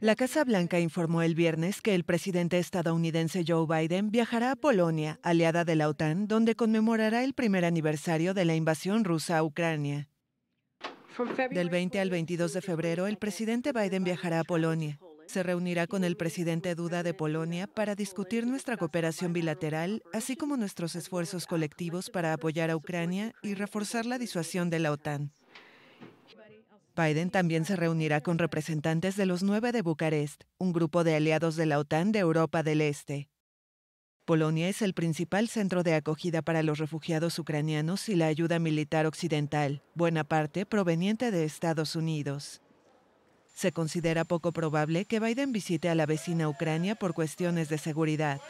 La Casa Blanca informó el viernes que el presidente estadounidense Joe Biden viajará a Polonia, aliada de la OTAN, donde conmemorará el primer aniversario de la invasión rusa a Ucrania. Del 20 al 22 de febrero, el presidente Biden viajará a Polonia. Se reunirá con el presidente Duda de Polonia para discutir nuestra cooperación bilateral, así como nuestros esfuerzos colectivos para apoyar a Ucrania y reforzar la disuasión de la OTAN. Biden también se reunirá con representantes de los nueve de Bucarest, un grupo de aliados de la OTAN de Europa del Este. Polonia es el principal centro de acogida para los refugiados ucranianos y la ayuda militar occidental, buena parte proveniente de Estados Unidos. Se considera poco probable que Biden visite a la vecina Ucrania por cuestiones de seguridad.